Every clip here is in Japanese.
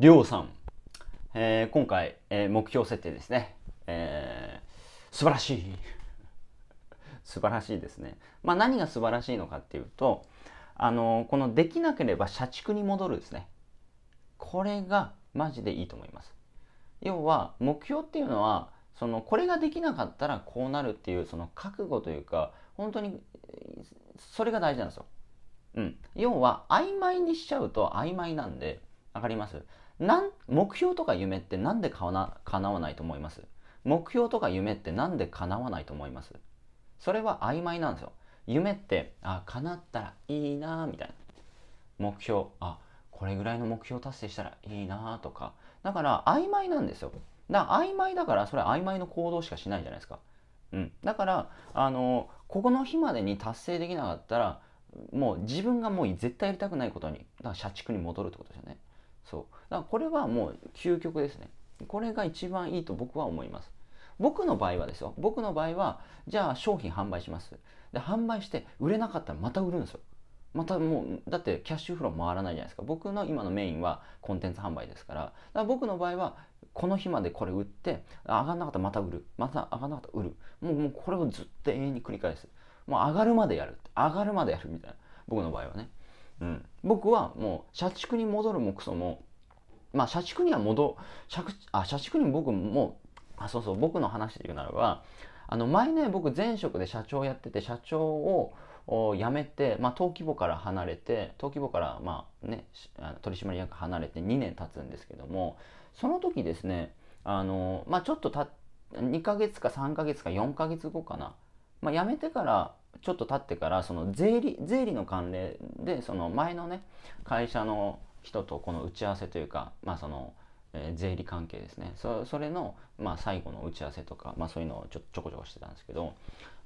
りょうさん、えー、今回、えー、目標設定ですね、えー、素晴らしい 素晴らしいですね、まあ、何が素晴らしいのかっていうとあのこのできなければ社畜に戻るですねこれがマジでいいと思います要は目標っていうのはそのこれができなかったらこうなるっていうその覚悟というか本当にそれが大事なんですよ。うん、要は曖昧にしちゃうと曖昧なんで分かりますなん目標とか夢って何でかな叶わないと思います目標とか夢って何で叶わないと思いますそれは曖昧なんですよ夢ってあ叶ったらいいなみたいな目標あこれぐらいの目標達成したらいいなとかだから曖昧なんですよだから曖昧だからそれ曖昧の行動しかしないじゃないですかうん、だからあのここの日までに達成できなかったらもう自分がもう絶対やりたくないことにだから社畜に戻るってことですよねそうだからこれはもう究極ですねこれが一番いいと僕は思います僕の場合はですよ僕の場合はじゃあ商品販売しますで販売して売れなかったらまた売るんですよまたもうだってキャッシュフロー回らないじゃないですか僕の今のメインはコンテンツ販売ですからだから僕の場合はこの日までこれ売って上がんなかったらまた売るまた上がんなかったら売るもうもうこれをずっと永遠に繰り返すもう上がるまでやる上がるまでやるみたいな僕の場合はね、うん、僕はもう社畜に戻るもクソもまあ、社畜には戻、社あ社畜に僕も、あ、そうそう、僕の話で言うならば、あの、前ね、僕前職で社長やってて、社長を、を辞めて、まあ、登記簿から離れて登記簿からまあ、ね、取締役離れて2年経つんですけどもその時ですねあの、まあ、ちょっとた2ヶ月か3ヶ月か4ヶ月後かな、まあ、辞めてからちょっと経ってからその税理税理の関連でその前のね会社の人とこの打ち合わせというか、まあそのえー、税理関係ですねそれの、まあ、最後の打ち合わせとか、まあ、そういうのをちょちょこちょこしてたんですけど、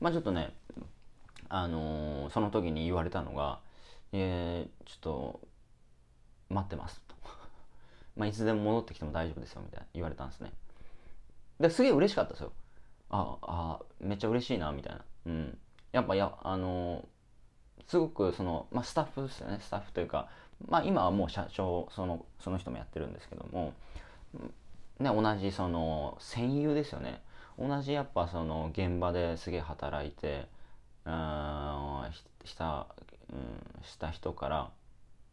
まあ、ちょっとね、あのー、その時に言われたのが「えー、ちょっと待ってます」と まあいつでも戻ってきても大丈夫ですよみたいな言われたんですねですげえ嬉しかったですよああめっちゃ嬉しいなみたいなうんやっぱやあのー、すごくその、まあ、スタッフですよねスタッフというか、まあ、今はもう社長そのその人もやってるんですけども、ね、同じその戦友ですよね同じやっぱその現場ですげえ働いてした、うん、した人から、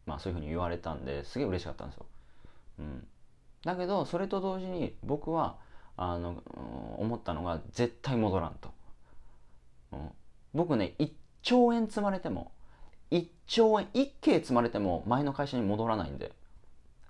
まあ、そういうふうに言われたんですげえ嬉しかったんですよ。うん、だけどそれと同時に僕はあの、思ったのが絶対戻らんと。うん、僕ね1兆円積まれても1兆円1件積まれても前の会社に戻らないんで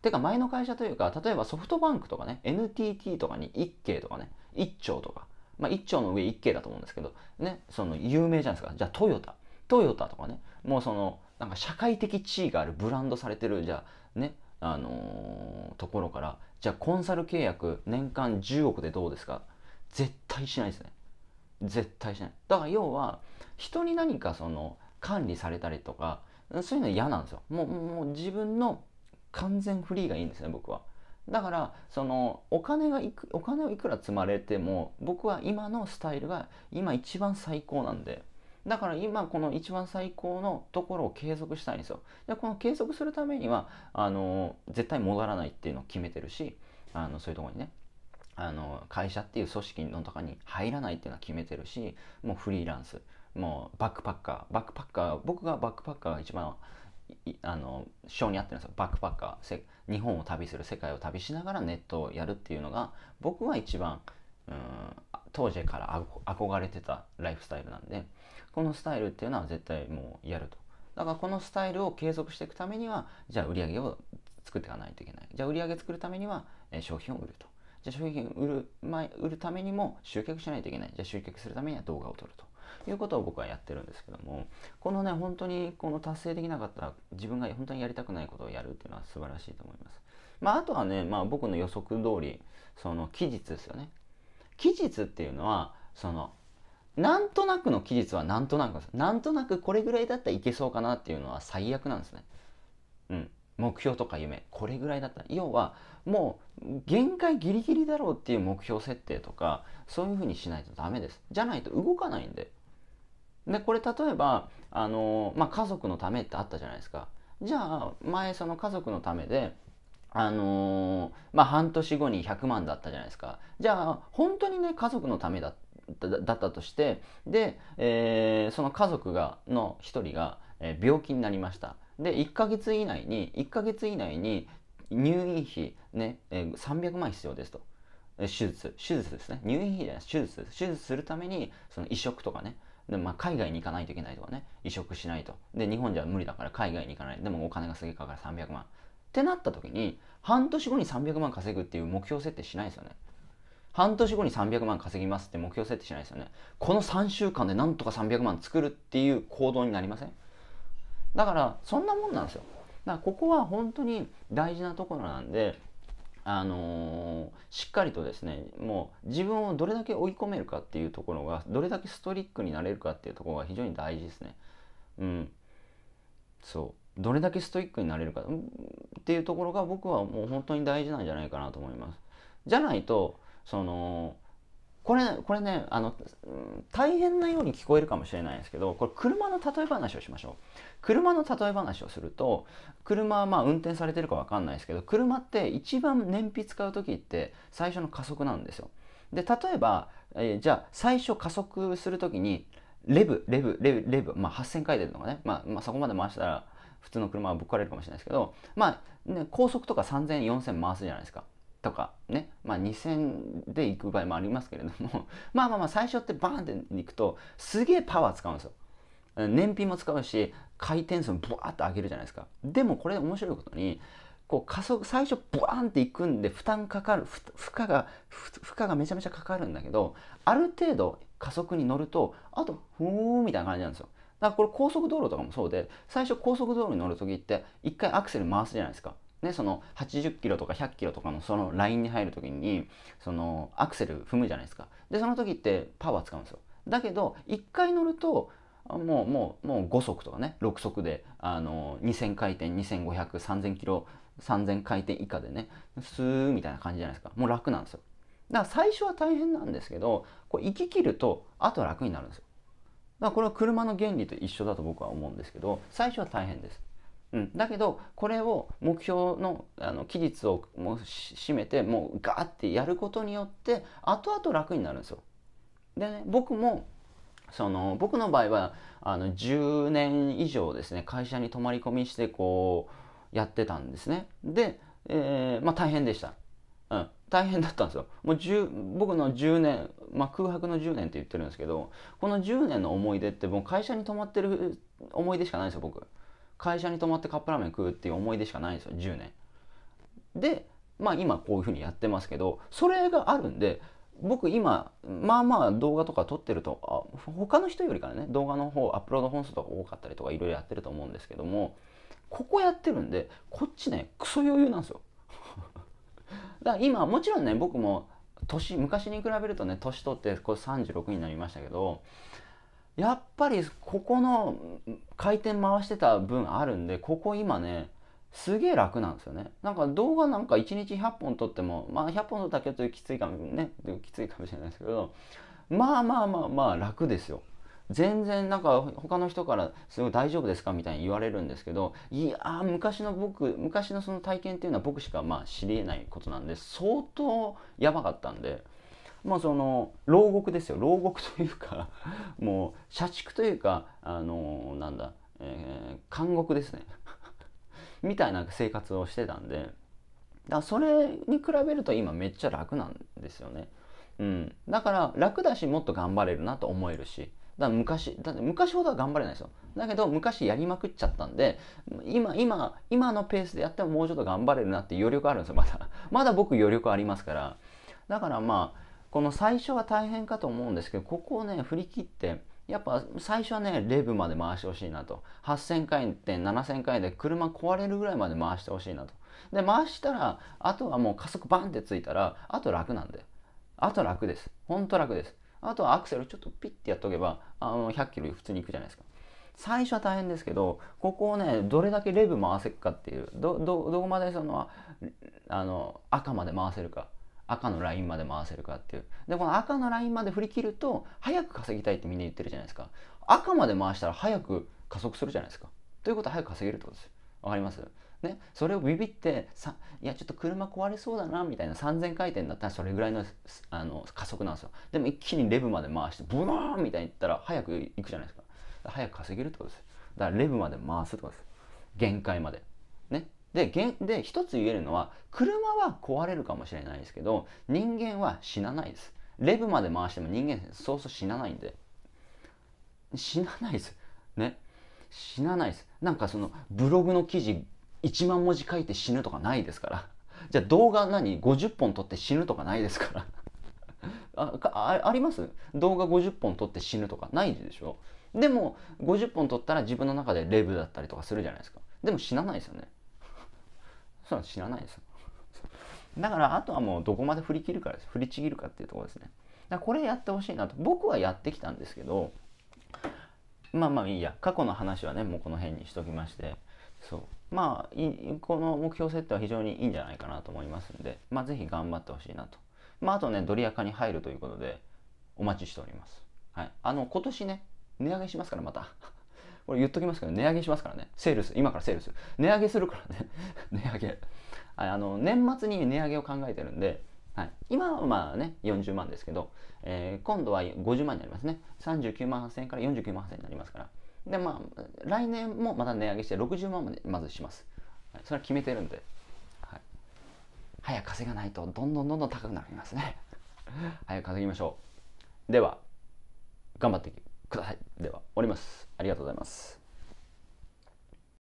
てか前の会社というか例えばソフトバンクとかね NTT とかに1件とかね1兆とか、まあ、1兆の上1件だと思うんですけどねその有名じゃないですかじゃあトヨタトヨタとかねもうそのなんか社会的地位があるブランドされてるじゃあねあのー、ところからじゃあコンサル契約年間10億でどうですか絶対しないですね絶対しないだから要は人に何かその管理されたりとかそういうの嫌なんですよもうもう自分の完全フリーがいいんですね僕はだからそのお金がいくお金をいくら積まれても僕は今のスタイルが今一番最高なんでだから今この一番最高のところを継続したいんですよでこの継続するためにはあの絶対戻らないっていうのを決めてるしあのそういうところにねあの会社っていう組織のかに入らないっていうのは決めてるしもうフリーランスもうバックパッカーバックパッカー僕がバックパッカーが一番あの性に合ってるんですよバックパッカー日本を旅する世界を旅しながらネットをやるっていうのが僕は一番うん当時から憧れてたライフスタイルなんでこのスタイルっていうのは絶対もうやるとだからこのスタイルを継続していくためにはじゃあ売り上げを作っていかないといけないじゃあ売り上げ作るためには、え商品を売るとじゃあ商品売る前売るためにも集客しないといけないじゃあ集客するためには動画を撮るということを僕はやってるんですけどもこのね本当にこの達成できなかった自分が本当にやりたくないことをやるっていうのは素晴らしいと思います。まあ、あとはね、まあ、僕の予測通りその期日ですよね。期日っていうのはそのなんとなくの期日はなんとなくなんとなくこれぐらいだったらいけそうかなっていうのは最悪なんですね。うん、目標とか夢これぐらいだった要はもう限界ギリギリだろうっていう目標設定とかそういうふうにしないとダメですじゃないと動かないんででこれ例えばあの、まあ、家族のためってあったじゃないですかじゃあ前その家族のためであのー、まあ、半年後に100万だったじゃないですかじゃあ本当にね家族のためだったとしてで、えー、その家族がの1人が、えー、病気になりましたで1ヶ月以内に1ヶ月以内に入院費ね、えー、300万必要ですと手術手術ですね入院費じゃない手術手術するためにその移植とかねでまあ、海外に行かないといけないとかね移植しないとで日本じゃ無理だから海外に行かないでもお金がすげえかかる300万ってなった時に半年後に300万稼ぐっていう目標設定しないですよね半年後に300万稼ぎますって目標設定しないですよねこの3週間でなんとか300万作るっていう行動になりませんだからそんなもんなんですよだからここは本当に大事なところなんであのー、しっかりとですねもう自分をどれだけ追い込めるかっていうところがどれだけストリックになれるかっていうところが非常に大事ですね。うん、そうどれだけストイックになれるかっていうところが僕はもう本当に大事なんじゃないかなと思います。じゃないとそのこれこれねあの、ん、大変なように聞こえるかもしれないですけどこれ車の例え話をしましょう車の例え話をすると車はまあ運転されてるか分かんないですけど車って一番燃費使う時って最初の加速なんですよで例えば、えー、じゃあ最初加速する時にレブレブレブレブ、まあ、8000回出るのがね、まあ、まあ、そこまで回したら普通の車はぶっ壊れるかもしれないですけどまあ、ね、高速とか30004000回すじゃないですかとかね、まあ、2000で行く場合もありますけれども まあまあまあ最初ってバーンって行くとすげえパワー使うんですよ。燃費も使うし回転数もブワーッと上げるじゃないですか。でもこれ面白いことにこう加速最初ブワーンっていくんで負担かかる負荷が負荷がめちゃめちゃかかるんだけどある程度加速に乗るとあとふーみたいな感じなんですよ。だからこれ高速道路とかもそうで最初高速道路に乗る時って一回アクセル回すじゃないですかね、その80キロとか100キロとかのそのラインに入る時にそのアクセル踏むじゃないですかでその時ってパワー使うんですよだけど1回乗るともうもうもう5速とかね6速であの2000回転25003000キロ3000回転以下でねスーみたいな感じじゃないですかもう楽なんですよだから最初は大変なんですけどこう行き切るとあとは楽になるんですよだからこれは車の原理と一緒だと僕は思うんですけど最初は大変ですうん、だけどこれを目標のあの期日をも締めてもうガーってやることによって後々楽になるんですよ。でね僕もその僕の場合はあの10年以上ですね会社に泊まり込みしてこうやってたんですね。で、えー、まあ、大変でした。うん、大変だったんですよ。もう僕の10年、まあ、空白の10年って言ってるんですけどこの10年の思い出ってもう会社に泊まってる思い出しかないんですよ僕。会社に泊まってカップラーメン食うっていう思い出しかないんですよ10年。でまあ今こういうふうにやってますけどそれがあるんで僕今まあまあ動画とか撮ってるとあ他の人よりからね動画の方アップロード本数とか多かったりとかいろいろやってると思うんですけどもここやってるんでこっちねクソ余裕なんですよ だから今もちろんね僕も年昔に比べるとね年取ってこれ36になりましたけどやっぱりここの回転回してた分あるんでここ今ねすげえ楽なんですよねなんか動画なんか1日100本撮ってもまあ100本撮ったけどきついかもねきついかもしれないですけどまあまあまあまあ楽ですよ全然なんか他の人から「すごい大丈夫ですか?」みたいに言われるんですけどいや昔の僕昔のその体験っていうのは僕しかまあ知りえないことなんで相当やばかったんで。まあその牢獄ですよ牢獄というか もう社畜というかあのなんだ、えー、監獄ですね みたいな生活をしてたんでだそれに比べると今めっちゃ楽なんですよね。うん、だから楽だしもっと頑張れるなと思えるしだ昔だって昔ほどは頑張れないですよだけど昔やりまくっちゃったんで今今今のペースでやってももうちょっと頑張れるなって余力あるんですよまだまだ僕余力ありますからだからまあこの最初は大変かと思うんですけどここをね振り切ってやっぱ最初はねレブまで回してほしいなと8000回転7000回で車壊れるぐらいまで回してほしいなとで回したらあとはもう加速バンってついたらあと楽なんであと楽ですほんと楽ですあとはアクセルちょっとピッてやっとけばあの100キロ普通に行くじゃないですか最初は大変ですけどここをねどれだけレブ回せるかっていうどこまでそのあの赤まで回せるか赤のラインまで回せるかっていうでこの赤のラインまで振り切ると早く稼ぎたいってみんな言ってるじゃないですか赤まで回したら早く加速するじゃないですかということは早く稼げるってことですわかりますね、それをビビってさいやちょっと車壊れそうだなみたいな3,000回転だったらそれぐらいのあの加速なんですよでも一気にレブまで回してブナーンみたいにいったら早く行くじゃないですか早く稼げるってことですだからレブまで回すってことです限界までで、で、一つ言えるのは、車は壊れるかもしれないですけど、人間は死なないです。レブまで回しても人間、そうそう死なないんで。死なないです。ね。死なないです。なんかその、ブログの記事1万文字書いて死ぬとかないですから。じゃあ動画何 ?50 本撮って死ぬとかないですから。あああります動画50本撮って死ぬとかないでしょでも50本撮ったら自分の中でレブだったりとかするじゃないですかでも死なないですよねその知らないですよ。だからあとはもうどこまで振り切るかです振りちぎるかっていうところですね。だこれやってほしいなと僕はやってきたんですけどまあまあいいや過去の話はねもうこの辺にしときましてそうまあこの目標設定は非常にいいんじゃないかなと思いますんでまあ是非頑張ってほしいなとまああとねドリア化に入るということでお待ちしております。はい、あの今年ね値上げしますからまた。これ言っときますけど、値上げしますからね。セールス、今からセールス。値上げするからね。値上げ。あの、年末に値上げを考えてるんで、はい、今はまあね、40万ですけど、えー、今度は50万になりますね。39万8000円から49万8000円になりますから。で、まあ、来年もまた値上げして60万までまずします。はい、それは決めてるんで、はい、早く稼がないと、どんどんどんどん高くなりますね。早く稼ぎましょう。では、頑張っていきください。では、終わります。ありがとうございます。